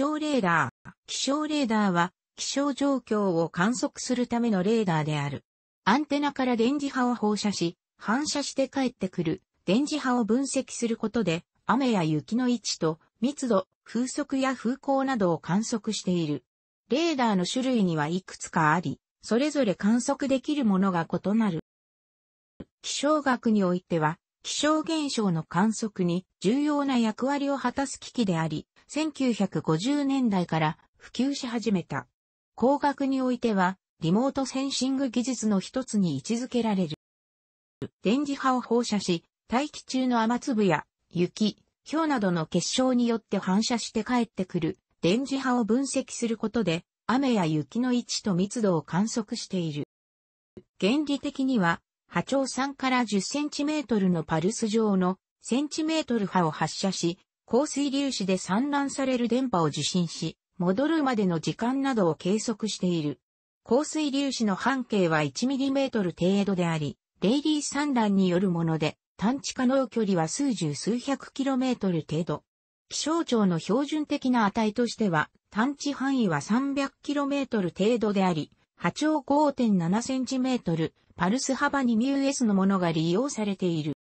象レーダー。気象レーダーは、気象状況を観測するためのレーダーである。アンテナから電磁波を放射し、反射して帰ってくる電磁波を分析することで、雨や雪の位置と密度、風速や風向などを観測している。レーダーの種類にはいくつかあり、それぞれ観測できるものが異なる。気象学においては、気象現象の観測に重要な役割を果たす機器であり、1950年代から普及し始めた。工学においては、リモートセンシング技術の一つに位置づけられる。電磁波を放射し、大気中の雨粒や雪、氷などの結晶によって反射して帰ってくる電磁波を分析することで、雨や雪の位置と密度を観測している。原理的には、波長3から1 0トルのパルス状のセンチメートル波を発射し、降水粒子で散乱される電波を受信し、戻るまでの時間などを計測している。降水粒子の半径は 1mm 程度であり、レイリー散乱によるもので、探知可能距離は数十数百 km 程度。気象庁の標準的な値としては、探知範囲は3 0 0キロメートル程度であり、波長 5.7cm、パルス幅2ー s のものが利用されている。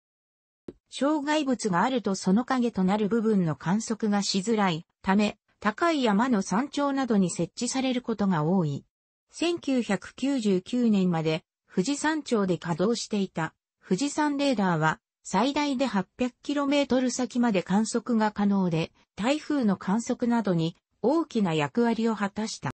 障害物があるとその影となる部分の観測がしづらいため、高い山の山頂などに設置されることが多い。1999年まで富士山頂で稼働していた富士山レーダーは最大で 800km 先まで観測が可能で台風の観測などに大きな役割を果たした。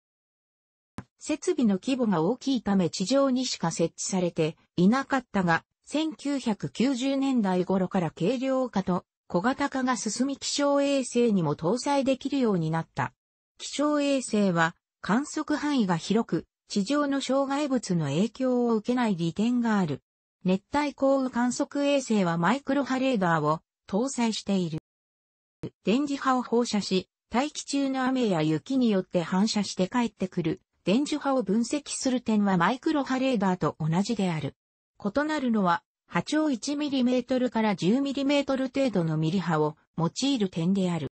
設備の規模が大きいため地上にしか設置されていなかったが1990年代頃から軽量化と小型化が進み気象衛星にも搭載できるようになった。気象衛星は観測範囲が広く、地上の障害物の影響を受けない利点がある。熱帯降雨観測衛星はマイクロ波レーダーを搭載している。電磁波を放射し、大気中の雨や雪によって反射して帰ってくる電磁波を分析する点はマイクロ波レーダーと同じである。異なるのは、波長 1mm から 10mm 程度のミリ波を用いる点である。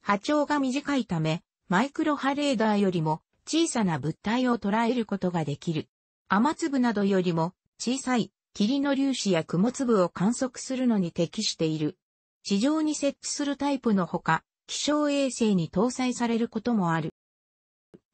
波長が短いため、マイクロ波レーダーよりも小さな物体を捉えることができる。雨粒などよりも小さい霧の粒子や雲粒を観測するのに適している。地上に設置するタイプのほか、気象衛星に搭載されることもある。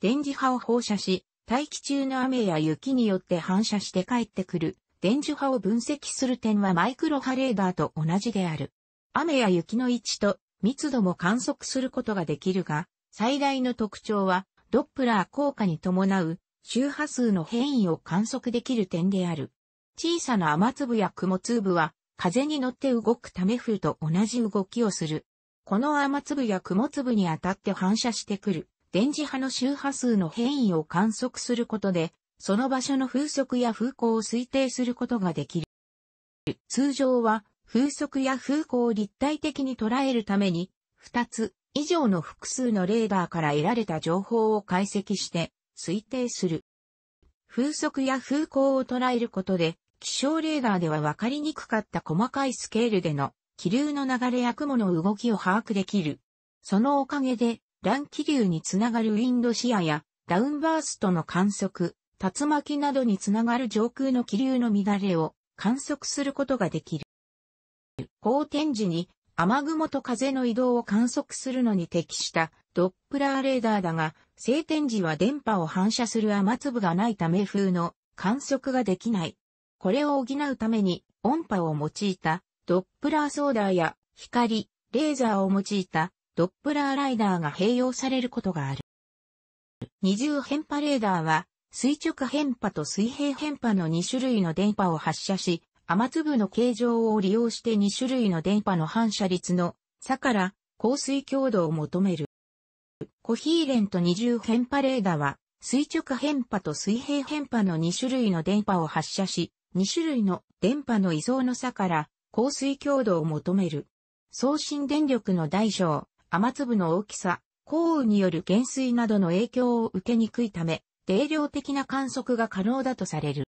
電磁波を放射し、大気中の雨や雪によって反射して帰ってくる電磁波を分析する点はマイクロ波レーダーと同じである。雨や雪の位置と密度も観測することができるが、最大の特徴はドップラー効果に伴う周波数の変異を観測できる点である。小さな雨粒や雲粒は風に乗って動くため風と同じ動きをする。この雨粒や雲粒に当たって反射してくる電磁波の周波数の変異を観測することで、その場所の風速や風向を推定することができる。通常は、風速や風向を立体的に捉えるために、2つ以上の複数のレーダーから得られた情報を解析して推定する。風速や風向を捉えることで、気象レーダーでは分かりにくかった細かいスケールでの気流の流れや雲の動きを把握できる。そのおかげで乱気流につながるウィンドシアやダウンバーストの観測、竜巻などにつながる上空の気流の乱れを観測することができる。高天時に雨雲と風の移動を観測するのに適したドップラーレーダーだが、晴天時は電波を反射する雨粒がないため風の観測ができない。これを補うために音波を用いたドップラーソーダーや光、レーザーを用いたドップラーライダーが併用されることがある。二重変波レーダーは、垂直変波と水平変波の2種類の電波を発射し、雨粒の形状を利用して2種類の電波の反射率の差から降水強度を求める。コヒーレント二重変波レーダーは、垂直変波と水平変波の2種類の電波を発射し、2種類の電波の位相の差から降水強度を求める。送信電力の大小、雨粒の大きさ、降雨による減衰などの影響を受けにくいため、定量的な観測が可能だとされる。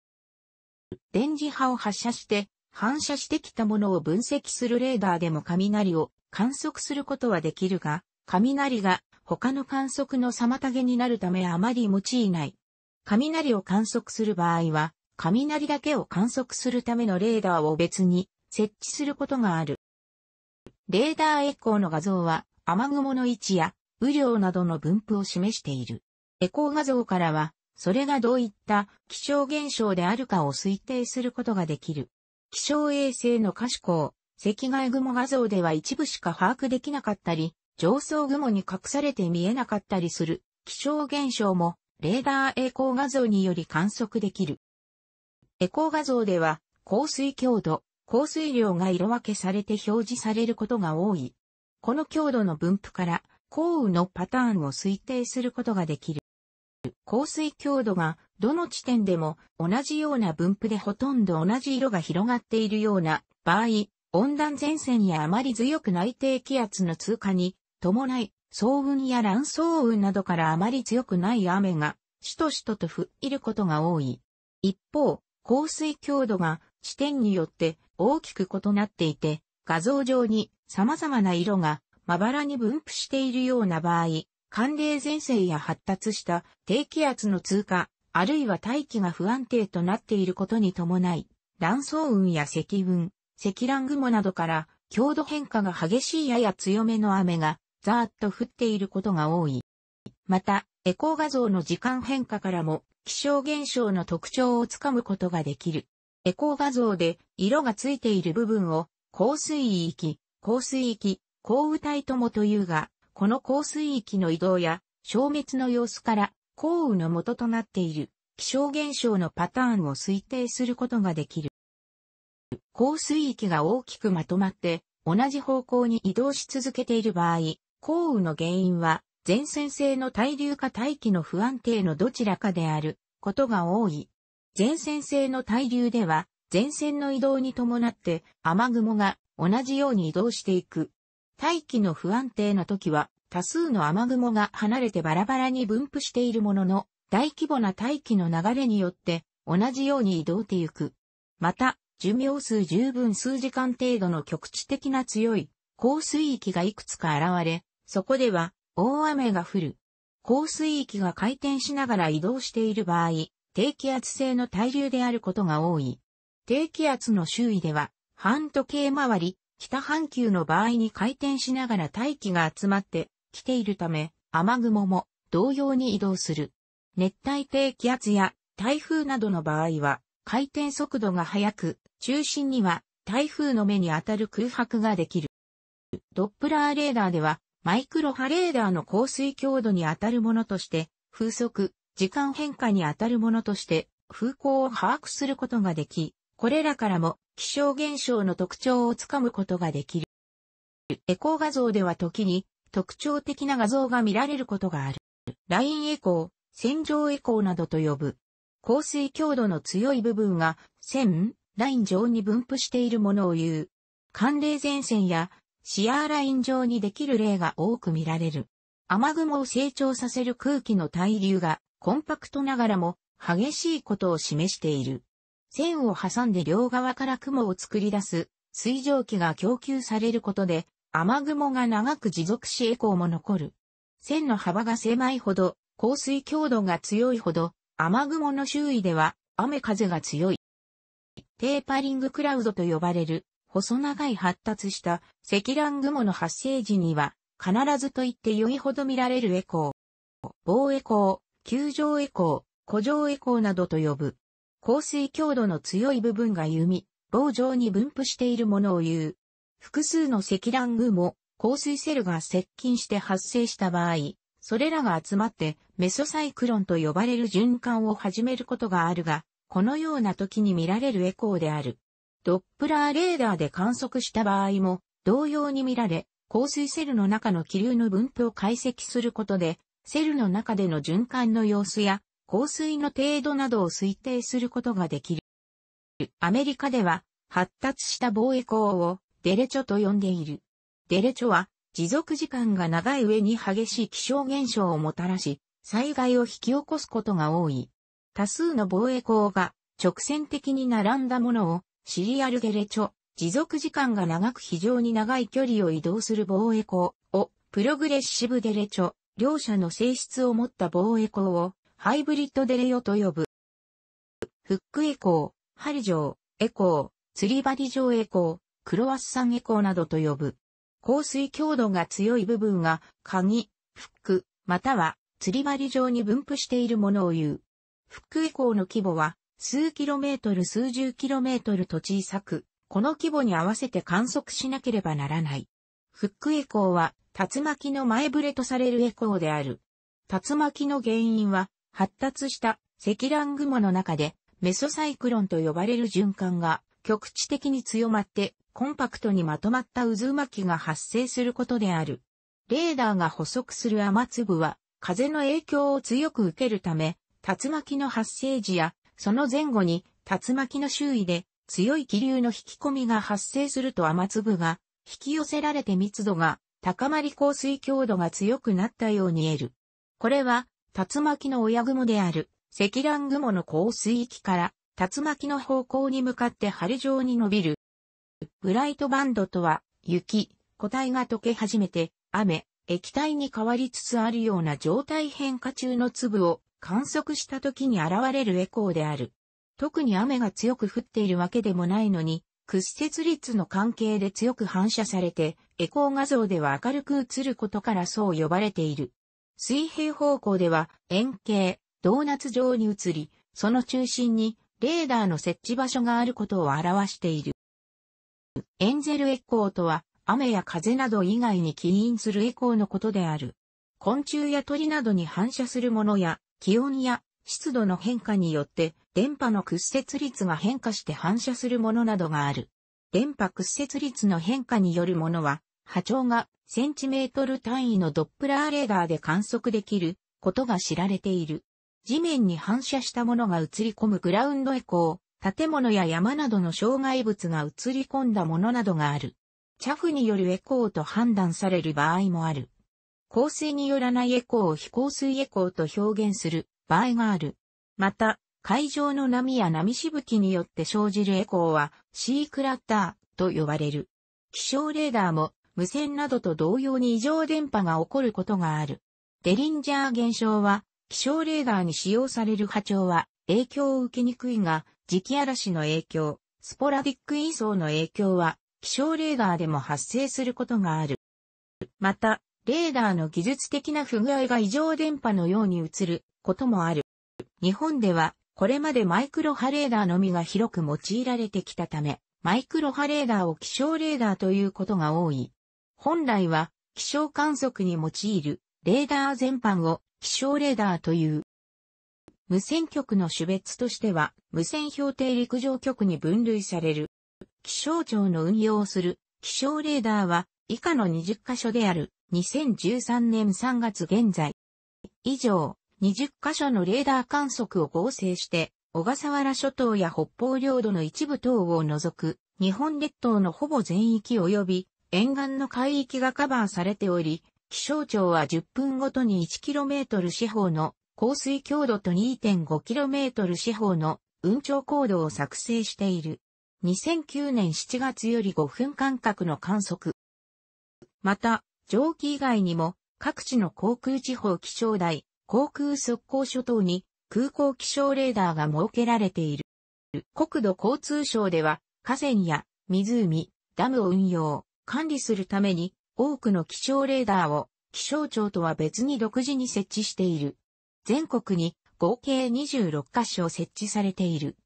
電磁波を発射して、反射してきたものを分析するレーダーでも雷を観測することはできるが、雷が他の観測の妨げになるためあまり用いない。雷を観測する場合は、雷だけを観測するためのレーダーを別に設置することがある。レーダーエコーの画像は雨雲の位置や雨量などの分布を示している。エコー画像からは、それがどういった気象現象であるかを推定することができる。気象衛星の可視光、赤外雲画像では一部しか把握できなかったり、上層雲に隠されて見えなかったりする気象現象もレーダーエコー画像により観測できる。エコー画像では降水強度、降水量が色分けされて表示されることが多い。この強度の分布から、降雨のパターンを推定することができる。降水強度がどの地点でも同じような分布でほとんど同じ色が広がっているような場合、温暖前線やあまり強くない低気圧の通過に伴い、層雲や乱層雲などからあまり強くない雨が、しとしとと降いることが多い。一方、降水強度が地点によって大きく異なっていて、画像上に様々な色がまばらに分布しているような場合、寒冷前線や発達した低気圧の通過、あるいは大気が不安定となっていることに伴い、乱層雲や積雲、積乱雲などから強度変化が激しいやや強めの雨がざーっと降っていることが多い。また、エコー画像の時間変化からも気象現象の特徴をつかむことができる。エコー画像で色がついている部分を降水域、降水域、降雨帯ともというが、この降水域の移動や消滅の様子から降雨の元となっている気象現象のパターンを推定することができる。降水域が大きくまとまって同じ方向に移動し続けている場合、降雨の原因は前線性の対流か大気の不安定のどちらかであることが多い。前線性の対流では前線の移動に伴って雨雲が同じように移動していく。大気の不安定な時は、多数の雨雲が離れてバラバラに分布しているものの、大規模な大気の流れによって、同じように移動てゆく。また、寿命数十分数時間程度の局地的な強い、降水域がいくつか現れ、そこでは、大雨が降る。降水域が回転しながら移動している場合、低気圧性の対流であることが多い。低気圧の周囲では、半時計回り、北半球の場合に回転しながら大気が集まってきているため、雨雲も同様に移動する。熱帯低気圧や台風などの場合は、回転速度が速く、中心には台風の目に当たる空白ができる。ドップラーレーダーでは、マイクロ波レーダーの降水強度に当たるものとして、風速、時間変化に当たるものとして、風向を把握することができ、これらからも気象現象の特徴をつかむことができる。エコー画像では時に特徴的な画像が見られることがある。ラインエコー、線状エコーなどと呼ぶ。降水強度の強い部分が線、ライン上に分布しているものを言う。寒冷前線やシアーライン上にできる例が多く見られる。雨雲を成長させる空気の対流がコンパクトながらも激しいことを示している。線を挟んで両側から雲を作り出す水蒸気が供給されることで、雨雲が長く持続しエコーも残る。線の幅が狭いほど、降水強度が強いほど、雨雲の周囲では雨風が強い。テーパリングクラウドと呼ばれる、細長い発達した積乱雲の発生時には、必ずと言って良いほど見られるエコー。棒エコー、球状エコー、古城エコーなどと呼ぶ。降水強度の強い部分が弓、棒状に分布しているものを言う。複数の積乱雲も降水セルが接近して発生した場合、それらが集まってメソサイクロンと呼ばれる循環を始めることがあるが、このような時に見られるエコーである。ドップラーレーダーで観測した場合も同様に見られ、降水セルの中の気流の分布を解析することで、セルの中での循環の様子や降水の程度などを推定することができる。アメリカでは発達した防衛港をデレチョと呼んでいる。デレチョは持続時間が長い上に激しい気象現象をもたらし、災害を引き起こすことが多い。多数の防衛港が直線的に並んだものをシリアルデレチョ、持続時間が長く非常に長い距離を移動する防衛港をプログレッシブデレチョ、両者の性質を持った防衛港をハイブリッドデレオと呼ぶ。フックエコー、針状、エコー、釣り針状エコー、クロワッサンエコーなどと呼ぶ。降水強度が強い部分が、鍵、フック、または釣り針状に分布しているものを言う。フックエコーの規模は、数キロメートル数十キロメートルと小さく、この規模に合わせて観測しなければならない。フックエコーは、竜巻の前触れとされるエコーである。竜巻の原因は、発達した積乱雲の中でメソサイクロンと呼ばれる循環が局地的に強まってコンパクトにまとまった渦巻きが発生することである。レーダーが捕捉する雨粒は風の影響を強く受けるため、竜巻の発生時やその前後に竜巻の周囲で強い気流の引き込みが発生すると雨粒が引き寄せられて密度が高まり降水強度が強くなったように得る。これは竜巻の親雲である、積乱雲の降水域から、竜巻の方向に向かって春状に伸びる。ブライトバンドとは、雪、固体が溶け始めて、雨、液体に変わりつつあるような状態変化中の粒を観測した時に現れるエコーである。特に雨が強く降っているわけでもないのに、屈折率の関係で強く反射されて、エコー画像では明るく映ることからそう呼ばれている。水平方向では円形、ドーナツ状に移り、その中心にレーダーの設置場所があることを表している。エンゼルエコーとは、雨や風など以外に起因するエコーのことである。昆虫や鳥などに反射するものや、気温や湿度の変化によって、電波の屈折率が変化して反射するものなどがある。電波屈折率の変化によるものは、波長がセンチメートル単位のドップラーレーダーで観測できることが知られている。地面に反射したものが映り込むグラウンドエコー、建物や山などの障害物が映り込んだものなどがある。チャフによるエコーと判断される場合もある。降水によらないエコーを飛行水エコーと表現する場合がある。また、海上の波や波しぶきによって生じるエコーはシークラッターと呼ばれる。気象レーダーも無線などと同様に異常電波が起こることがある。デリンジャー現象は、気象レーダーに使用される波長は影響を受けにくいが、磁気嵐の影響、スポラディック位相の影響は、気象レーダーでも発生することがある。また、レーダーの技術的な不具合が異常電波のように映ることもある。日本では、これまでマイクロ波レーダーのみが広く用いられてきたため、マイクロ波レーダーを気象レーダーということが多い。本来は気象観測に用いるレーダー全般を気象レーダーという。無線局の種別としては無線標定陸上局に分類される。気象庁の運用する気象レーダーは以下の20箇所である2013年3月現在。以上、20箇所のレーダー観測を合成して、小笠原諸島や北方領土の一部等を除く、日本列島のほぼ全域及び沿岸の海域がカバーされており、気象庁は10分ごとに 1km 四方の降水強度と 2.5km 四方の運潮高度を作成している。2009年7月より5分間隔の観測。また、蒸気以外にも各地の航空地方気象台、航空速攻諸島に空港気象レーダーが設けられている。国土交通省では河川や湖、ダムを運用。管理するために多くの気象レーダーを気象庁とは別に独自に設置している。全国に合計26カ所設置されている。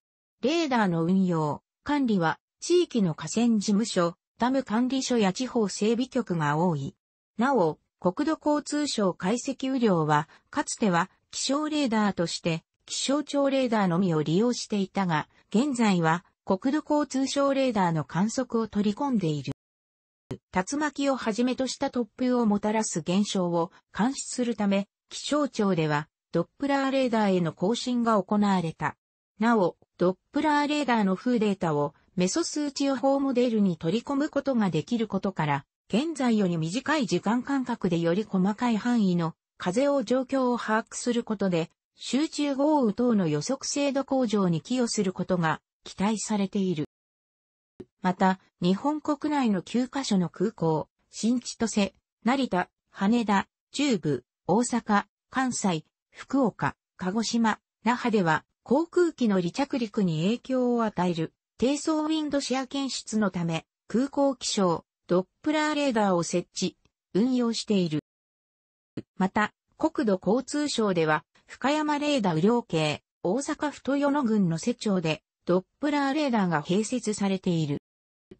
レーダーの運用、管理は地域の河川事務所、ダム管理所や地方整備局が多い。なお、国土交通省解析雨量は、かつては気象レーダーとして気象庁レーダーのみを利用していたが、現在は国土交通省レーダーの観測を取り込んでいる。竜巻をはじめとした突風をもたらす現象を監視するため、気象庁ではドップラーレーダーへの更新が行われた。なお、ドップラーレーダーの風データをメソ数値予報モデルに取り込むことができることから、現在より短い時間間隔でより細かい範囲の風を状況を把握することで、集中豪雨等の予測精度向上に寄与することが期待されている。また、日本国内の9カ所の空港、新千歳、成田、羽田、中部、大阪、関西、福岡、鹿児島、那覇では、航空機の離着陸に影響を与える、低層ウィンドシェア検出のため、空港気象、ドップラーレーダーを設置、運用している。また、国土交通省では、深山レーダー雨量計、大阪府豊野郡の瀬町で、ドップラーレーダーが併設されている。